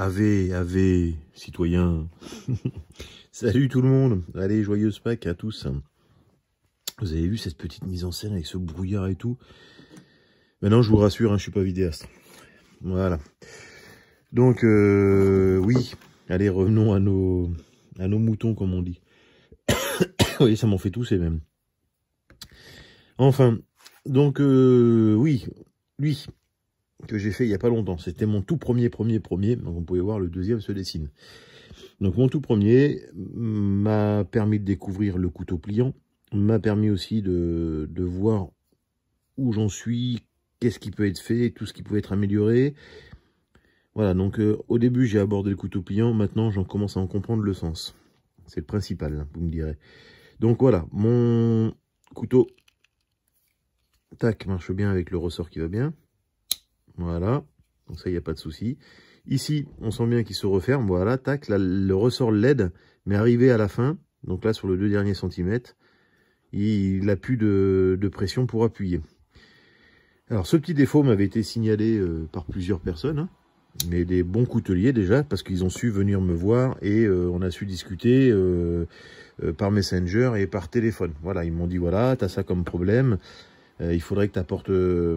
Ave, AV, citoyens, Salut tout le monde. Allez, joyeuse Pâques à tous. Vous avez vu cette petite mise en scène avec ce brouillard et tout Maintenant, je vous rassure, je hein, je suis pas vidéaste. Voilà. Donc, euh, oui, allez, revenons à nos, à nos moutons, comme on dit. voyez, ça m'en fait tous et même. Enfin, donc, euh, oui, lui, que j'ai fait il n'y a pas longtemps. C'était mon tout premier, premier, premier. Donc vous pouvez voir, le deuxième se dessine. Donc mon tout premier m'a permis de découvrir le couteau pliant, m'a permis aussi de, de voir où j'en suis, qu'est-ce qui peut être fait, tout ce qui pouvait être amélioré. Voilà, donc euh, au début j'ai abordé le couteau pliant, maintenant j'en commence à en comprendre le sens. C'est le principal, hein, vous me direz. Donc voilà, mon couteau, tac, marche bien avec le ressort qui va bien. Voilà. Donc ça, il n'y a pas de souci. Ici, on sent bien qu'il se referme. Voilà, tac. le ressort LED, mais arrivé à la fin, donc là, sur le deux derniers centimètres, il n'a plus de, pression pour appuyer. Alors, ce petit défaut m'avait été signalé euh, par plusieurs personnes, hein, mais des bons couteliers déjà, parce qu'ils ont su venir me voir et euh, on a su discuter euh, par Messenger et par téléphone. Voilà, ils m'ont dit, voilà, as ça comme problème, euh, il faudrait que tu apportes... Euh,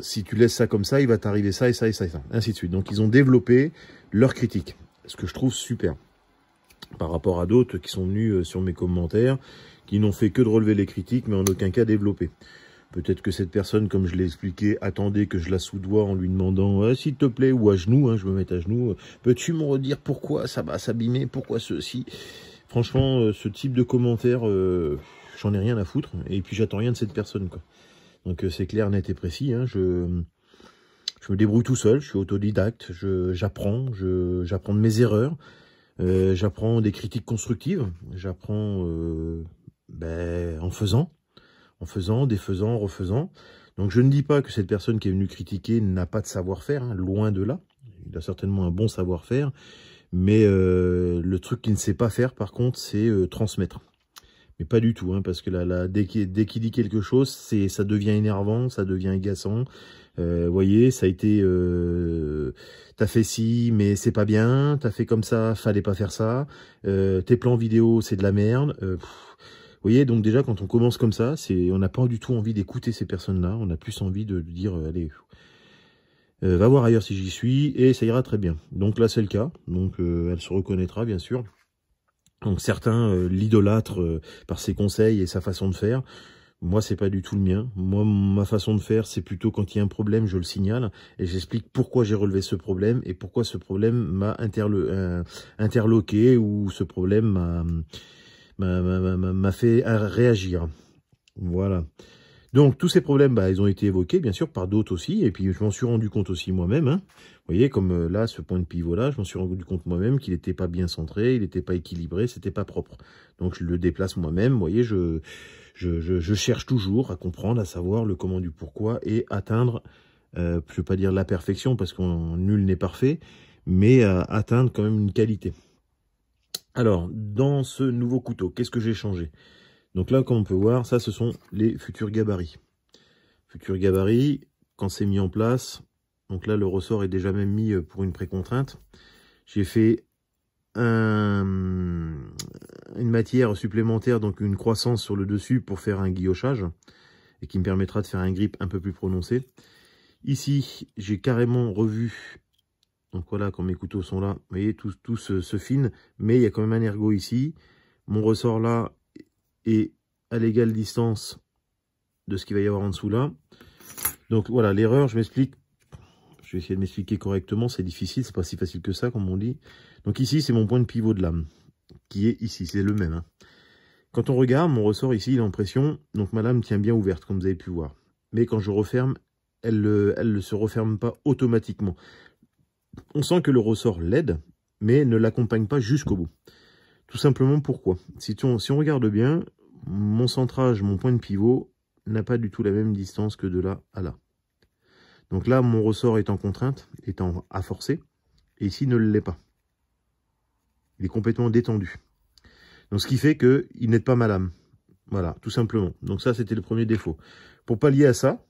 si tu laisses ça comme ça, il va t'arriver ça et ça et ça et ça, ainsi de suite. Donc, ils ont développé leur critique, ce que je trouve super par rapport à d'autres qui sont venus euh, sur mes commentaires, qui n'ont fait que de relever les critiques, mais en aucun cas développer. Peut-être que cette personne, comme je l'ai expliqué, attendait que je la soudoie en lui demandant s'il te plaît ou à genoux, hein, je me mets à genoux, peux-tu me redire pourquoi ça va s'abîmer, pourquoi ceci Franchement, ce type de commentaire, j'en ai rien à foutre, et puis j'attends rien de cette personne, quoi. Donc euh, c'est clair, net et précis, hein, je, me débrouille tout seul, je suis autodidacte, j'apprends, j'apprends de mes erreurs, euh, j'apprends des critiques constructives, j'apprends euh, ben, en faisant, en faisant, défaisant, refaisant. Donc je ne dis pas que cette personne qui est venue critiquer n'a pas de savoir-faire, hein, loin de là. Il a certainement un bon savoir-faire, mais euh, le truc qu'il ne sait pas faire, par contre, c'est transmettre mais pas du tout, hein, parce que là, là dès qu'il dit quelque chose, c'est ça devient énervant, ça devient agaçant. Euh, vous voyez, ça a été, euh, t'as fait ci, mais c'est pas bien, t'as fait comme ça, fallait pas faire ça, euh, tes plans vidéo, c'est de la merde. Euh, vous voyez, donc déjà, quand on commence comme ça, c'est, on n'a pas du tout envie d'écouter ces personnes-là, on a plus envie de dire, allez, va voir ailleurs si j'y suis, et ça ira très bien. Donc là, c'est le cas, donc elle se reconnaîtra, bien sûr. Donc certains euh, l'idolâtrent euh, par ses conseils et sa façon de faire. Moi, c'est pas du tout le mien. Moi, ma façon de faire, c'est plutôt quand il y a un problème, je le signale et j'explique pourquoi j'ai relevé ce problème et pourquoi ce problème m'a euh, interloqué ou ce problème m'a fait réagir. Voilà. Donc tous ces problèmes, bah, ils ont été évoqués bien sûr par d'autres aussi, et puis je m'en suis rendu compte aussi moi-même. Hein. Vous voyez, comme euh, là, ce point de pivot-là, je m'en suis rendu compte moi-même qu'il n'était pas bien centré, il n'était pas équilibré, c'était pas propre. Donc je le déplace moi-même, vous voyez, je je, je, cherche toujours à comprendre, à savoir le comment du pourquoi, et atteindre, euh, je ne veux pas dire la perfection, parce qu'on nul n'est parfait, mais euh, atteindre quand même une qualité. Alors, dans ce nouveau couteau, qu'est-ce que j'ai changé donc là, comme on peut voir, ça, ce sont les futurs gabarits. Futurs gabarits, quand c'est mis en place, donc là, le ressort est déjà même mis euh, pour une précontrainte. J'ai fait un, une matière supplémentaire, donc une croissance sur le dessus pour faire un guillochage et qui me permettra de faire un grip un peu plus prononcé. Ici, j'ai carrément revu, donc voilà, quand mes couteaux sont là, vous voyez, tout, se, se fine, mais il y a quand même un ergot ici. Mon ressort là, et à l'égale distance de ce qu'il va y avoir en dessous là. Donc voilà, l'erreur, je m'explique. Je vais essayer de m'expliquer correctement, c'est difficile, c'est pas si facile que ça, comme on dit. Donc ici, c'est mon point de pivot de lame, qui est ici, c'est le même. Hein. Quand on regarde, mon ressort ici, il est en pression, donc ma lame tient bien ouverte, comme vous avez pu voir. Mais quand je referme, elle ne se referme pas automatiquement. On sent que le ressort l'aide, mais ne l'accompagne pas jusqu'au bout. Tout simplement pourquoi si, si on regarde bien, mon centrage, mon point de pivot, n'a pas du tout la même distance que de là à là. Donc là, mon ressort est en contrainte, est à forcer, et ici ne l'est pas. Il est complètement détendu. Donc ce qui fait qu'il n'est pas ma lame. Voilà, tout simplement. Donc ça, c'était le premier défaut. Pour pallier à ça,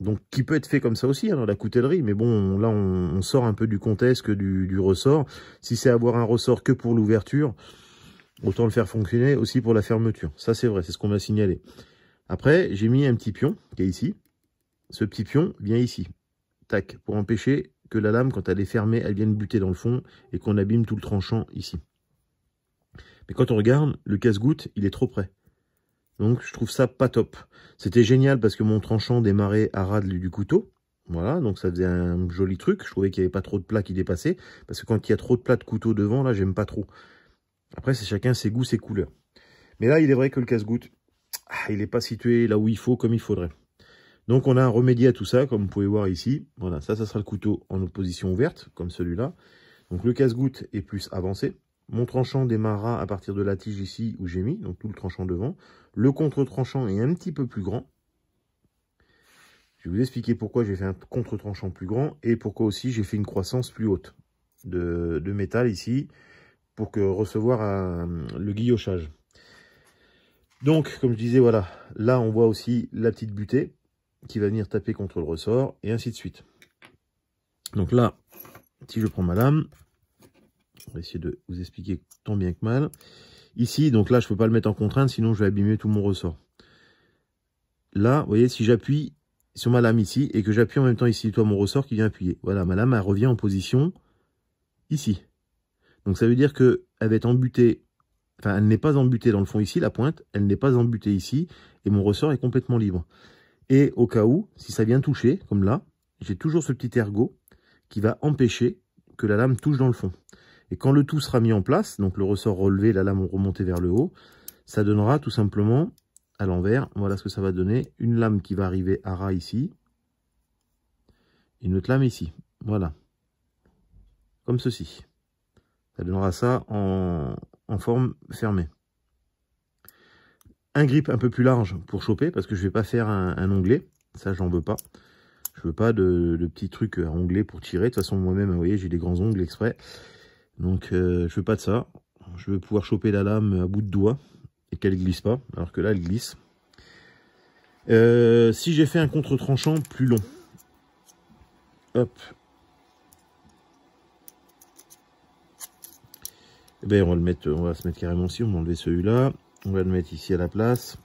donc qui peut être fait comme ça aussi, hein, dans la coutellerie, mais bon, là on, sort un peu du contexte du, du ressort. Si c'est avoir un ressort que pour l'ouverture, autant le faire fonctionner aussi pour la fermeture. Ça c'est vrai, c'est ce qu'on m'a signalé. Après, j'ai mis un petit pion qui est ici. Ce petit pion vient ici, tac, pour empêcher que la lame, quand elle est fermée, elle vienne buter dans le fond et qu'on abîme tout le tranchant ici. Mais quand on regarde, le casse-goutte, il est trop près. Donc je trouve ça pas top. C'était génial parce que mon tranchant démarrait à ras du couteau. Voilà, donc ça faisait un joli truc. Je trouvais qu'il n'y avait pas trop de plats qui dépassaient. Parce que quand il y a trop de plats de couteau devant, là, j'aime pas trop. Après, c'est chacun ses goûts, ses couleurs. Mais là, il est vrai que le casse-goutte, ah, il n'est pas situé là où il faut, comme il faudrait. Donc on a un remédié à tout ça, comme vous pouvez voir ici. Voilà, ça, ça sera le couteau en opposition ouverte, comme celui-là. Donc le casse-goutte est plus avancé. Mon tranchant démarrera à partir de la tige ici où j'ai mis, donc tout le tranchant devant. Le contre-tranchant est un petit peu plus grand. Je vais vous expliquer pourquoi j'ai fait un contre-tranchant plus grand et pourquoi aussi j'ai fait une croissance plus haute de, métal ici pour que recevoir le guillochage. Donc, comme je disais, voilà, là on voit aussi la petite butée qui va venir taper contre le ressort et ainsi de suite. Donc là, si je prends ma lame, on va essayer de vous expliquer tant bien que mal. Ici, donc là, je ne peux pas le mettre en contrainte, sinon je vais abîmer tout mon ressort. Là, vous voyez, si j'appuie sur ma lame ici et que j'appuie en même temps ici, toi, mon ressort qui vient appuyer. Voilà, ma lame, revient en position ici. Donc ça veut dire que elle va elle n'est pas embutée dans le fond ici, la pointe, elle n'est pas embutée ici, et mon ressort est complètement libre. Et au cas où, si ça vient toucher, comme là, j'ai toujours ce petit ergot qui va empêcher que la lame touche dans le fond. Et quand le tout sera mis en place, donc le ressort relevé, la lame remontée vers le haut, ça donnera tout simplement à l'envers, voilà ce que ça va donner, une lame qui va arriver à ras ici, et une autre lame ici, voilà, comme ceci. Ça donnera ça en, forme fermée. Un grip un peu plus large pour choper, parce que je ne vais pas faire un, onglet, ça j'en veux pas. Je veux pas de, de petits trucs à onglet pour tirer, de toute façon moi-même, vous voyez, j'ai des grands ongles exprès. Donc euh, je veux pas de ça. Je veux pouvoir choper la lame à bout de doigt et qu'elle glisse pas, alors que là elle glisse. Euh, si j'ai fait un contre-tranchant plus long. Hop. Et eh ben on va le mettre, on va se mettre carrément ici, on va enlever celui-là. On va le mettre ici à la place.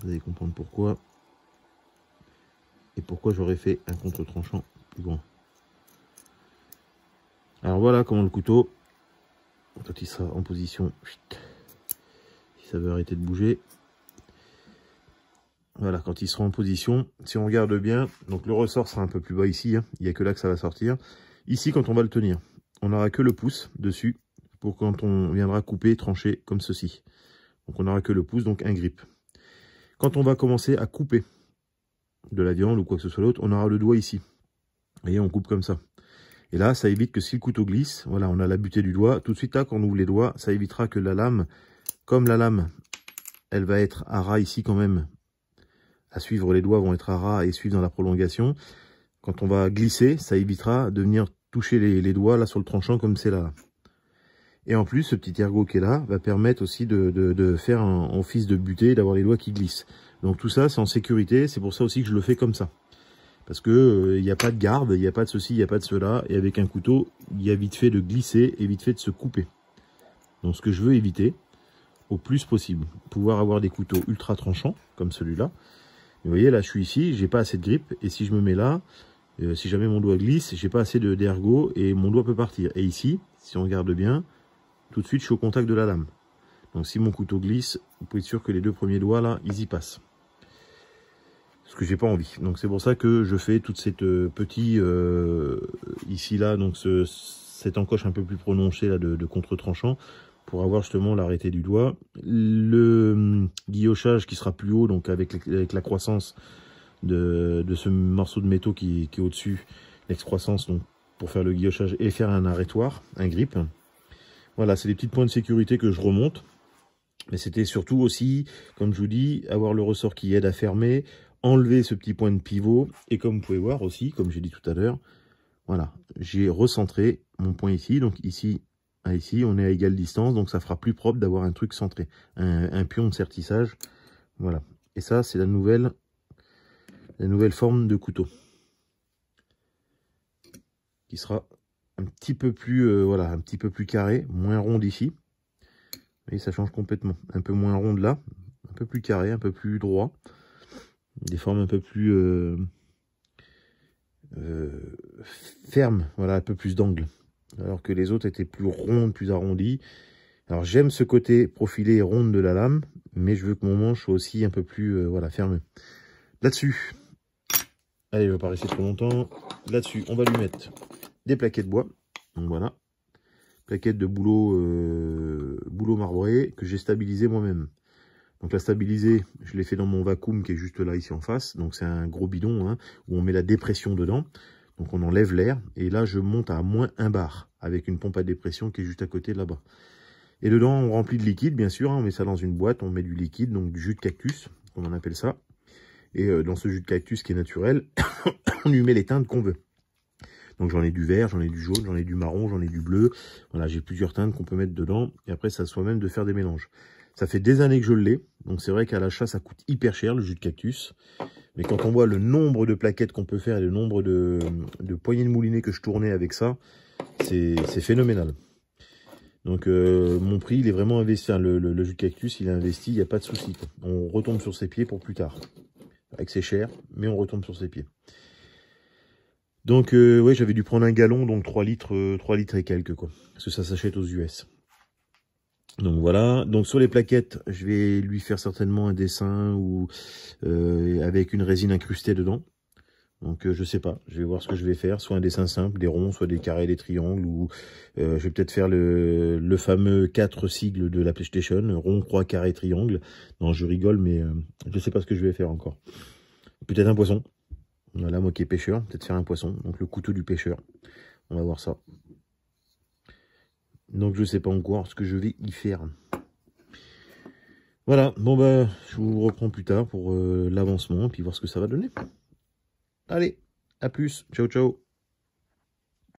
Vous allez comprendre pourquoi. Et pourquoi j'aurais fait un contre-tranchant plus grand. Alors voilà comment le couteau, quand il sera en position, si ça veut arrêter de bouger, voilà, quand il sera en position, si on regarde bien, donc le ressort sera un peu plus bas ici, hein. il n'y a que là que ça va sortir. Ici, quand on va le tenir, on n'aura que le pouce dessus pour quand on viendra couper, trancher comme ceci. Donc on n'aura que le pouce, donc un grip. Quand on va commencer à couper de la viande ou quoi que ce soit l'autre, on aura le doigt ici. Vous voyez, on coupe comme ça. Et là, ça évite que si le couteau glisse, voilà, on a la butée du doigt, tout de suite, quand on ouvre les doigts, ça évitera que la lame, comme la lame, elle va être à ras ici quand même, à suivre, les doigts vont être à ras et suivre dans la prolongation. Quand on va glisser, ça évitera de venir toucher les, doigts là sur le tranchant comme c'est là. Et en plus, ce petit ergot qui est là va permettre aussi de, de faire un office de butée, d'avoir les doigts qui glissent. Donc tout ça, c'est en sécurité, c'est pour ça aussi que je le fais comme ça parce que il euh, n'y a pas de garde, il n'y a pas de ceci, il n'y a pas de cela, et avec un couteau, il y a vite fait de glisser et vite fait de se couper. Donc ce que je veux éviter, au plus possible, pouvoir avoir des couteaux ultra tranchants, comme celui-là. Vous voyez, là, je suis ici, j'ai pas assez de grippe, et si je me mets là, euh, si jamais mon doigt glisse, j'ai pas assez d'ergot, et mon doigt peut partir. Et ici, si on regarde bien, tout de suite, je suis au contact de la lame. Donc si mon couteau glisse, vous pouvez être sûr que les deux premiers doigts, là, ils y passent que j'ai pas envie. Donc c'est pour ça que je fais toute cette euh, petite euh, ici là, donc cette encoche un peu plus prononcée de, contre-tranchant pour avoir justement l'arrêté du doigt. Le hum, guillochage qui sera plus haut, donc avec, la croissance de, ce morceau de métaux qui, est au-dessus, l'excroissance donc pour faire le guillochage et faire un arrêtoir, un grip. Voilà, c'est des petits points de sécurité que je remonte. Mais c'était surtout aussi, comme je vous dis, avoir le ressort qui aide à fermer, Enlever ce petit point de pivot. Et comme vous pouvez voir aussi, comme j'ai dit tout à l'heure, voilà, j'ai recentré mon point ici. Donc ici à ah, ici, on est à égale distance. Donc ça fera plus propre d'avoir un truc centré, un, pion de sertissage. Voilà. Et ça, c'est la nouvelle, la nouvelle forme de couteau. Qui sera un petit peu plus, euh, voilà, un petit peu plus carré, moins ronde ici. Et ça change complètement. Un peu moins ronde là, un peu plus carré, un peu plus droit des formes un peu plus euh, euh, fermes, voilà, un peu plus d'angle. Alors que les autres étaient plus rondes, plus arrondies. Alors j'aime ce côté profilé et ronde de la lame, mais je veux que mon manche soit aussi un peu plus euh, voilà, fermé. Là-dessus, allez, je ne vais pas rester trop longtemps. Là-dessus, on va lui mettre des plaquettes de bois. Donc voilà, plaquettes de boulot, bouleau marbré que j'ai stabilisé moi-même. Donc la stabiliser, je l'ai fait dans mon vacuum qui est juste là, ici en face. Donc c'est un gros bidon hein, où on met la dépression dedans. Donc on enlève l'air et là je monte à moins 1 bar avec une pompe à dépression qui est juste à côté là-bas. Et dedans on remplit de liquide bien sûr, hein. on met ça dans une boîte, on met du liquide, donc du jus de cactus, on en appelle ça. Et euh, dans ce jus de cactus qui est naturel, on lui met les teintes qu'on veut. Donc j'en ai du vert, j'en ai du jaune, j'en ai du marron, j'en ai du bleu. Voilà, j'ai plusieurs teintes qu'on peut mettre dedans. Et après, ça soit même de faire des mélanges. Ça fait des années que je l'ai. Donc c'est vrai qu'à l'achat, ça coûte hyper cher, le jus de cactus. Mais quand on voit le nombre de plaquettes qu'on peut faire et le nombre de, poignées de moulinets que je tournais avec ça, c'est phénoménal. Donc euh, mon prix, il est vraiment investi. le, jus de cactus, il est investi, il n'y a pas de souci. On retombe sur ses pieds pour plus tard. Avec ses cher, mais on retombe sur ses pieds. Donc oui, euh, ouais, j'avais dû prendre un gallon, donc 3 litres, 3 euh, litres et quelques quoi. Parce que ça s'achète aux US. Donc voilà, donc sur les plaquettes, je vais lui faire certainement un dessin ou euh, avec une résine incrustée dedans. Donc euh, je sais pas, je vais voir ce que je vais faire, soit un dessin simple, des ronds, soit des carrés, des triangles, ou euh, je vais peut-être faire le, le, fameux quatre sigles de la PlayStation, rond, croix, carré, triangle. Non, je rigole, mais je sais pas ce que je vais faire encore. Peut-être un poisson. Voilà, moi qui est pêcheur, peut-être faire un poisson, donc le couteau du pêcheur. On va voir ça. Donc je ne sais pas encore ce que je vais y faire. Voilà, bon ben, je vous reprends plus tard pour euh, l'avancement et puis voir ce que ça va donner. Allez, à plus, ciao ciao